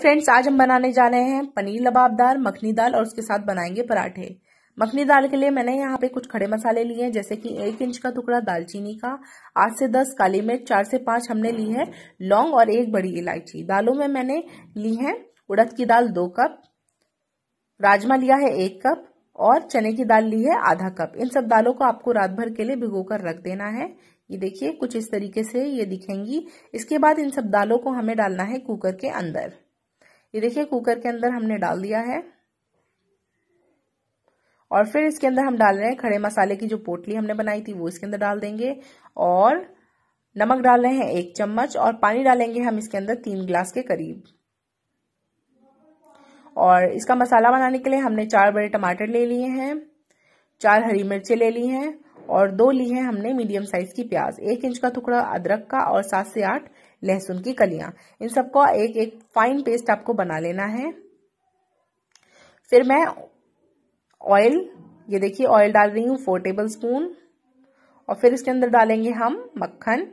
friends आज हम बनाने जा रहे हैं पनीर लबाबदार मखनी दाल और उसके साथ बनाएंगे पराठे मखनी दाल के लिए मैंने यहाँ पे कुछ खड़े मसाले लिए हैं जैसे कि एक इंच का टुकड़ा दालचीनी का आठ से दस काली मिर्च चार से पांच हमने ली है लौंग और एक बड़ी इलायची दालों में मैंने ली है उड़द की दाल दो कप राजमा लिया है एक कप और चने की दाल ली है आधा कप इन सब दालों को आपको रात भर के लिए भिगो कर रख देना है ये देखिए कुछ इस तरीके से ये दिखेंगी इसके बाद इन सब दालों को हमें डालना है कुकर के अंदर ये देखिए कुकर के अंदर हमने डाल दिया है और फिर इसके अंदर हम डाल रहे हैं खड़े मसाले की जो पोटली हमने बनाई थी वो इसके अंदर डाल देंगे और नमक डाल रहे हैं एक चम्मच और पानी डालेंगे हम इसके अंदर तीन ग्लास के करीब और इसका मसाला बनाने के लिए हमने चार बड़े टमाटर ले लिए हैं चार हरी मिर्चें ले ली हैं और दो ली हैं हमने मीडियम साइज की प्याज एक इंच का टुकड़ा अदरक का और सात से आठ लहसुन की कलियां इन सबको एक एक फाइन पेस्ट आपको बना लेना है फिर मैं ऑयल ये देखिए ऑयल डाल रही हूँ फोर टेबल स्पून और फिर इसके अंदर डालेंगे हम मक्खन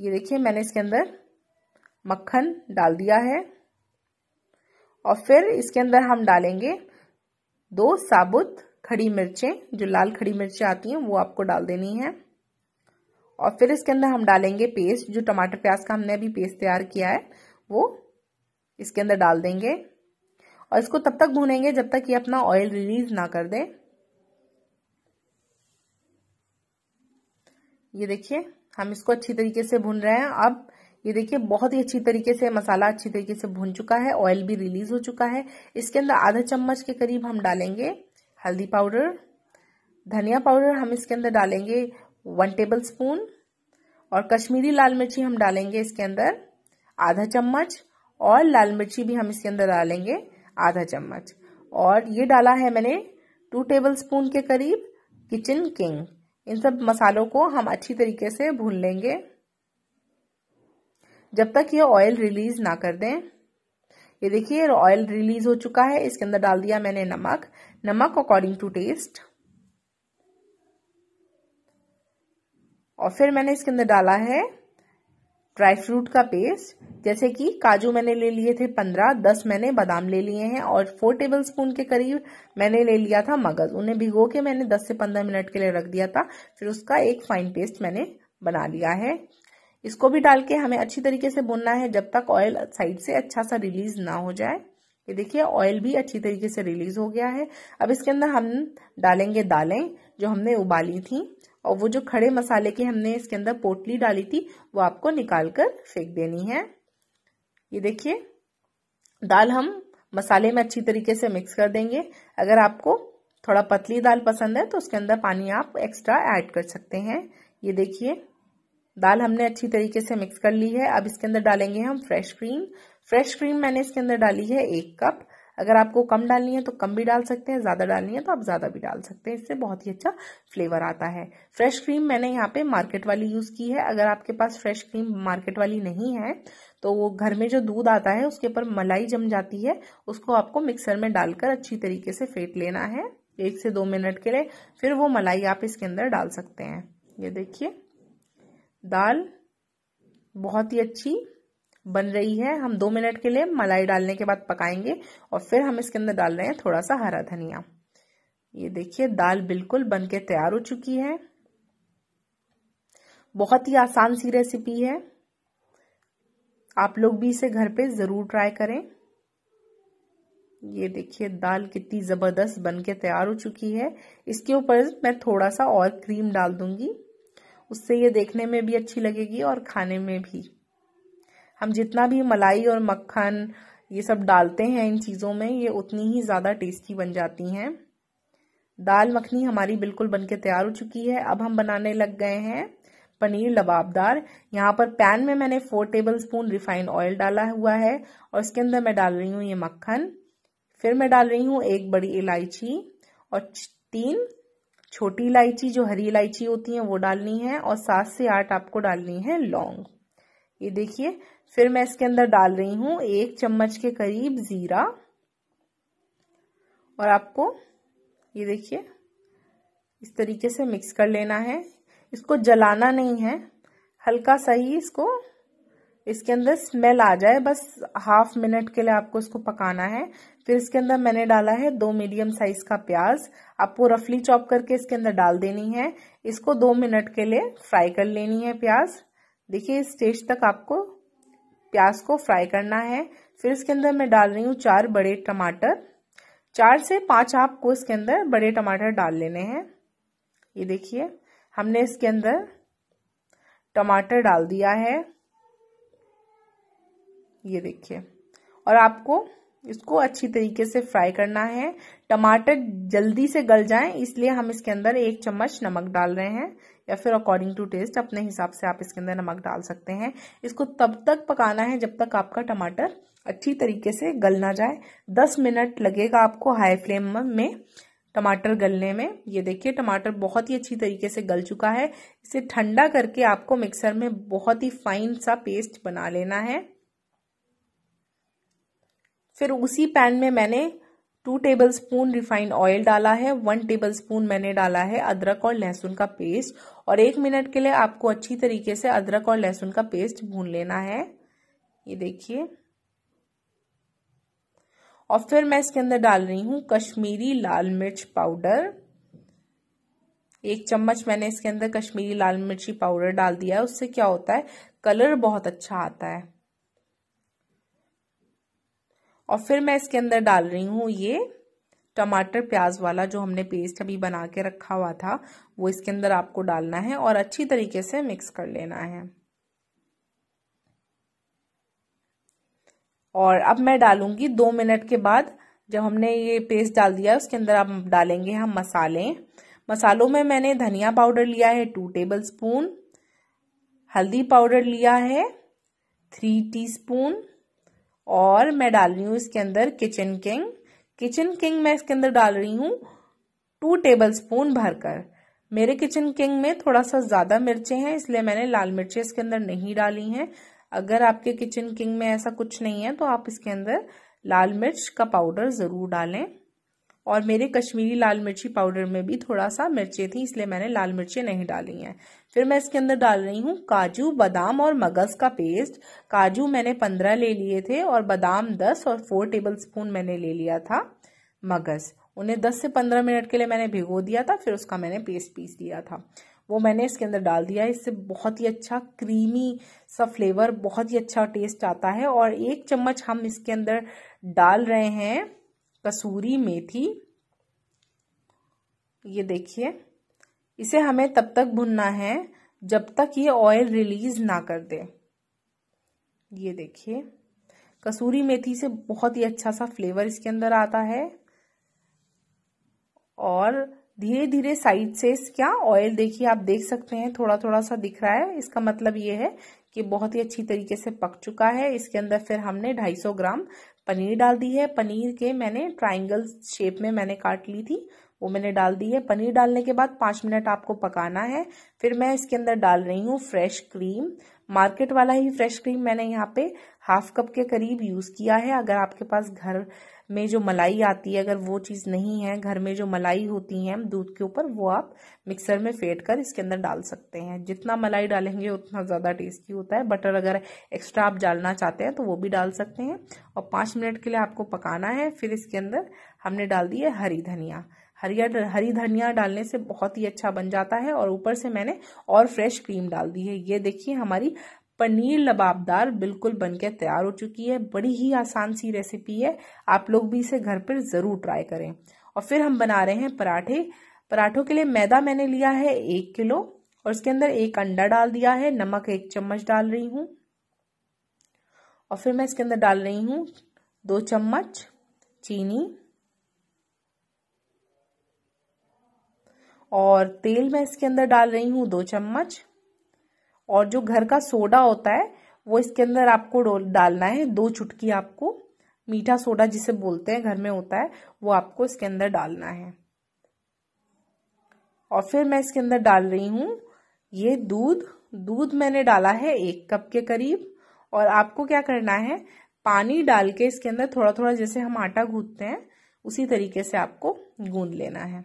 ये देखिए मैंने इसके अंदर मक्खन डाल दिया है और फिर इसके अंदर हम डालेंगे दो साबुत खड़ी मिर्चें जो लाल खड़ी मिर्चें आती हैं वो आपको डाल देनी है और फिर इसके अंदर हम डालेंगे पेस्ट जो टमाटर प्याज का हमने अभी पेस्ट तैयार किया है वो इसके अंदर डाल देंगे और इसको तब तक भूनेंगे जब तक ये अपना ऑयल रिलीज ना कर दे ये देखिए हम इसको अच्छी तरीके से भून रहे हैं अब ये देखिए बहुत ही अच्छी तरीके से मसाला अच्छी तरीके से भून चुका है ऑयल भी रिलीज हो चुका है इसके अंदर आधा चम्मच के करीब हम डालेंगे हल्दी पाउडर धनिया पाउडर हम इसके अंदर डालेंगे वन टेबल स्पून और कश्मीरी लाल मिर्ची हम डालेंगे इसके अंदर आधा चम्मच और लाल मिर्ची भी हम इसके अंदर डालेंगे आधा चम्मच और ये डाला है मैंने टू टेबल स्पून के करीब किचन किंग इन सब मसालों को हम अच्छी तरीके से भून लेंगे जब तक ये ऑयल रिलीज ना कर दें ये देखिए ऑयल रिलीज हो चुका है इसके अंदर डाल दिया मैंने नमक नमक अकॉर्डिंग टू टेस्ट और फिर मैंने इसके अंदर डाला है ड्राई फ्रूट का पेस्ट जैसे कि काजू मैंने ले लिए थे पंद्रह दस मैंने बादाम ले लिए हैं और फोर टेबल स्पून के करीब मैंने ले लिया था मगज उन्हें भिगो के मैंने दस से पंद्रह मिनट के लिए रख दिया था फिर उसका एक फाइन पेस्ट मैंने बना लिया है इसको भी डाल के हमें अच्छी तरीके से भुनना है जब तक ऑयल साइड से अच्छा सा रिलीज ना हो जाए ये देखिए ऑयल भी अच्छी तरीके से रिलीज हो गया है अब इसके अंदर हम डालेंगे दालें जो हमने उबाली थी और वो जो खड़े मसाले की हमने इसके अंदर पोटली डाली थी वो आपको निकाल कर फेंक देनी है ये देखिए दाल हम मसाले में अच्छी तरीके से मिक्स कर देंगे अगर आपको थोड़ा पतली दाल पसंद है तो उसके अंदर पानी आप एक्स्ट्रा ऐड कर सकते हैं ये देखिए दाल हमने अच्छी तरीके से मिक्स कर ली है अब इसके अंदर डालेंगे हम फ्रेश क्रीम फ्रेश क्रीम मैंने इसके अंदर डाली है एक कप अगर आपको कम डालनी है तो कम भी डाल सकते हैं ज़्यादा डालनी है तो आप ज़्यादा भी डाल सकते हैं इससे बहुत ही अच्छा फ्लेवर आता है फ्रेश क्रीम मैंने यहाँ पे मार्केट वाली यूज़ की है अगर आपके पास फ्रेश क्रीम मार्केट वाली नहीं है तो वो घर में जो दूध आता है उसके ऊपर मलाई जम जाती है उसको आपको मिक्सर में डालकर अच्छी तरीके से फेंट लेना है एक से दो मिनट के लिए फिर वो मलाई आप इसके अंदर डाल सकते हैं ये देखिए दाल बहुत ही अच्छी बन रही है हम दो मिनट के लिए मलाई डालने के बाद पकाएंगे और फिर हम इसके अंदर डाल रहे हैं थोड़ा सा हरा धनिया ये देखिए दाल बिल्कुल बन के तैयार हो चुकी है बहुत ही आसान सी रेसिपी है आप लोग भी इसे घर पे ज़रूर ट्राई करें ये देखिए दाल कितनी ज़बरदस्त बन के तैयार हो चुकी है इसके ऊपर मैं थोड़ा सा और क्रीम डाल दूंगी उससे ये देखने में भी अच्छी लगेगी और खाने में भी हम जितना भी मलाई और मक्खन ये सब डालते हैं इन चीज़ों में ये उतनी ही ज़्यादा टेस्टी बन जाती हैं दाल मखनी हमारी बिल्कुल बनके तैयार हो चुकी है अब हम बनाने लग गए हैं पनीर लबाबदार यहाँ पर पैन में मैंने four tablespoon refined oil डाला हुआ है और इसके अंदर मैं डाल रही हूँ ये मक्खन फिर मैं डाल रही हूँ एक बड़ी इलायची और तीन छोटी इलायची जो हरी इलायची होती है वो डालनी है और सात से आठ आपको डालनी है लौंग ये देखिए फिर मैं इसके अंदर डाल रही हूं एक चम्मच के करीब जीरा और आपको ये देखिए इस तरीके से मिक्स कर लेना है इसको जलाना नहीं है हल्का सा ही इसको इसके अंदर स्मेल आ जाए बस हाफ मिनट के लिए आपको इसको पकाना है फिर इसके अंदर मैंने डाला है दो मीडियम साइज का प्याज आपको रफली चॉप करके इसके अंदर डाल देनी है इसको दो मिनट के लिए फ्राई कर लेनी है प्याज देखिए इस स्टेज तक आपको प्याज को फ्राई करना है फिर इसके अंदर मैं डाल रही हूँ चार बड़े टमाटर चार से पांच आपको इसके अंदर बड़े टमाटर डाल लेने हैं ये देखिए हमने इसके अंदर टमाटर डाल दिया है ये देखिए और आपको इसको अच्छी तरीके से फ्राई करना है टमाटर जल्दी से गल जाएं इसलिए हम इसके अंदर एक चम्मच नमक डाल रहे हैं या फिर अकॉर्डिंग टू टेस्ट अपने हिसाब से आप इसके अंदर नमक डाल सकते हैं इसको तब तक पकाना है जब तक आपका टमाटर अच्छी तरीके से गल ना जाए दस मिनट लगेगा आपको हाई फ्लेम में टमाटर गलने में ये देखिए टमाटर बहुत ही अच्छी तरीके से गल चुका है इसे ठंडा करके आपको मिक्सर में बहुत ही फाइन सा पेस्ट बना लेना है फिर उसी पैन में मैंने two tablespoon refined oil डाला है वन टेबल स्पून मैंने डाला है अदरक और लहसुन का पेस्ट और एक मिनट के लिए आपको अच्छी तरीके से अदरक और लहसुन का पेस्ट भून लेना है ये देखिए और फिर मैं इसके अंदर डाल रही हूं कश्मीरी लाल मिर्च पाउडर एक चम्मच मैंने इसके अंदर कश्मीरी लाल मिर्ची पाउडर डाल दिया है उससे क्या होता है कलर बहुत अच्छा आता है और फिर मैं इसके अंदर डाल रही हूँ ये टमाटर प्याज वाला जो हमने पेस्ट अभी बना के रखा हुआ था वो इसके अंदर आपको डालना है और अच्छी तरीके से मिक्स कर लेना है और अब मैं डालूंगी दो मिनट के बाद जब हमने ये पेस्ट डाल दिया उसके अंदर आप डालेंगे हम मसाले मसालों में मैंने धनिया पाउडर लिया है टू टेबल स्पून हल्दी पाउडर लिया है थ्री टीस्पून और मैं डाल रही हूँ इसके अंदर किचन किंग किचन किंग मैं इसके अंदर डाल रही हूँ टू टेबल स्पून भरकर मेरे किचन किंग में थोड़ा सा ज़्यादा मिर्चें हैं इसलिए मैंने लाल मिर्चें इसके अंदर नहीं डाली हैं अगर आपके किचन किंग में ऐसा कुछ नहीं है तो आप इसके अंदर लाल मिर्च का पाउडर ज़रूर डालें और मेरे कश्मीरी लाल मिर्ची पाउडर में भी थोड़ा सा मिर्चें थी इसलिए मैंने लाल मिर्चें नहीं डाली हैं फिर मैं इसके अंदर डाल रही हूँ काजू बादाम और मगज़ का पेस्ट काजू मैंने पंद्रह ले लिए थे और बादाम दस और फोर टेबल स्पून मैंने ले लिया था मगज़ उन्हें दस से पंद्रह मिनट के लिए मैंने भिगो दिया था फिर उसका मैंने पेस्ट पीस दिया था वो मैंने इसके अंदर डाल दिया इससे बहुत ही अच्छा क्रीमी सा फ्लेवर बहुत ही अच्छा टेस्ट आता है और एक चम्मच हम इसके अंदर डाल रहे हैं कसूरी मेथी ये देखिए इसे हमें तब तक भुनना है जब तक ये ऑयल रिलीज ना कर दे ये देखिए कसूरी मेथी से बहुत ही अच्छा सा फ्लेवर इसके अंदर आता है और धीरे धीरे साइड से इसका ऑयल देखिए आप देख सकते हैं थोड़ा थोड़ा सा दिख रहा है इसका मतलब ये है कि बहुत ही अच्छी तरीके से पक चुका है इसके अंदर फिर हमने 250 ग्राम पनीर डाल दी है पनीर के मैंने ट्राइंगल शेप में मैंने काट ली थी वो मैंने डाल दी है पनीर डालने के बाद पांच मिनट आपको पकाना है फिर मैं इसके अंदर डाल रही हूँ फ्रेश क्रीम मार्केट वाला ही फ्रेश क्रीम मैंने यहाँ पे हाफ कप के करीब यूज़ किया है अगर आपके पास घर में जो मलाई आती है अगर वो चीज़ नहीं है घर में जो मलाई होती है दूध के ऊपर वो आप मिक्सर में फेंट कर इसके अंदर डाल सकते हैं जितना मलाई डालेंगे उतना ज़्यादा टेस्टी होता है बटर अगर एक्स्ट्रा आप डालना चाहते हैं तो वो भी डाल सकते हैं और पांच मिनट के लिए आपको पकाना है फिर इसके अंदर हमने डाल दी है हरी धनिया हरिया हरी धनिया डालने से बहुत ही अच्छा बन जाता है और ऊपर से मैंने और फ्रेश क्रीम डाल दी है ये देखिए हमारी पनीर लबाबदार बिल्कुल बनकर तैयार हो चुकी है बड़ी ही आसान सी रेसिपी है आप लोग भी इसे घर पर ज़रूर ट्राई करें और फिर हम बना रहे हैं पराठे पराठों के लिए मैदा मैंने लिया है एक किलो और उसके अंदर एक अंडा डाल दिया है नमक एक चम्मच डाल रही हूँ और फिर मैं इसके अंदर डाल रही हूँ दो चम्मच चीनी और तेल मैं इसके अंदर डाल रही हूँ दो चम्मच और जो घर का सोडा होता है वो इसके अंदर आपको डालना है दो चुटकी आपको मीठा सोडा जिसे बोलते हैं घर में होता है वो आपको इसके अंदर डालना है और फिर मैं इसके अंदर डाल रही हूँ ये दूध दूध मैंने डाला है एक कप के करीब और आपको क्या करना है पानी डाल के इसके अंदर थोड़ा थोड़ा जैसे हम आटा गूंथते हैं उसी तरीके से आपको गूंद लेना है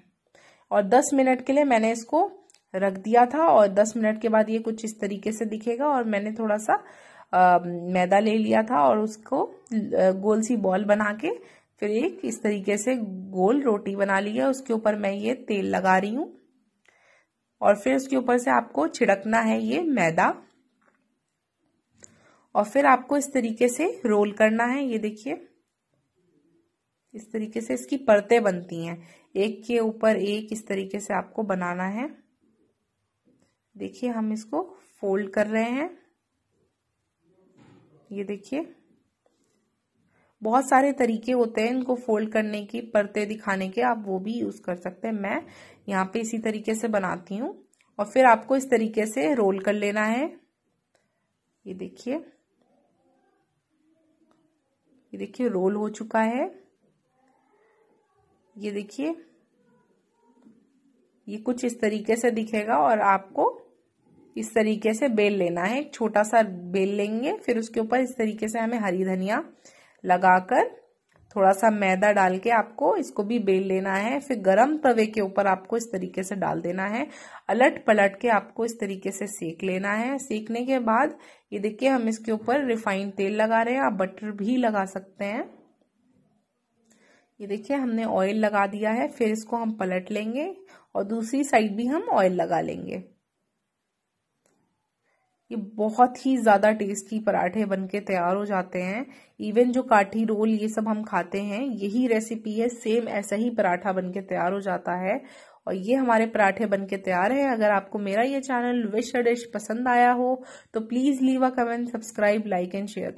और 10 मिनट के लिए मैंने इसको रख दिया था और 10 मिनट के बाद ये कुछ इस तरीके से दिखेगा और मैंने थोड़ा सा आ, मैदा ले लिया था और उसको गोल सी बॉल बना के फिर एक इस तरीके से गोल रोटी बना ली है उसके ऊपर मैं ये तेल लगा रही हूँ और फिर उसके ऊपर से आपको छिड़कना है ये मैदा और फिर आपको इस तरीके से रोल करना है ये देखिए इस तरीके से इसकी परतें बनती हैं एक के ऊपर एक इस तरीके से आपको बनाना है देखिए हम इसको फोल्ड कर रहे हैं ये देखिए बहुत सारे तरीके होते हैं इनको फोल्ड करने की परतें दिखाने के आप वो भी यूज़ कर सकते हैं मैं यहाँ पे इसी तरीके से बनाती हूँ और फिर आपको इस तरीके से रोल कर लेना है ये देखिए ये देखिए रोल हो चुका है ये देखिए ये कुछ इस तरीके से दिखेगा और आपको इस तरीके से बेल लेना है एक छोटा सा बेल लेंगे फिर उसके ऊपर इस तरीके से हमें हरी धनिया लगाकर थोड़ा सा मैदा डाल के आपको इसको भी बेल लेना है फिर गरम तवे के ऊपर आपको इस तरीके से डाल देना है अलट पलट के आपको इस तरीके से सेक लेना है सेकने के बाद ये देखिए हम इसके ऊपर रिफाइंड तेल लगा रहे हैं आप बटर भी लगा सकते हैं ये देखिए हमने ऑयल लगा दिया है फिर इसको हम पलट लेंगे और दूसरी साइड भी हम ऑयल लगा लेंगे ये बहुत ही ज़्यादा टेस्टी पराठे बनके तैयार हो जाते हैं इवन जो काठी रोल ये सब हम खाते हैं यही रेसिपी है सेम ऐसा ही पराठा बनके तैयार हो जाता है और ये हमारे पराठे बनके तैयार हैं अगर आपको मेरा ये चैनल विश डिश पसंद आया हो तो please leave a comment subscribe like and share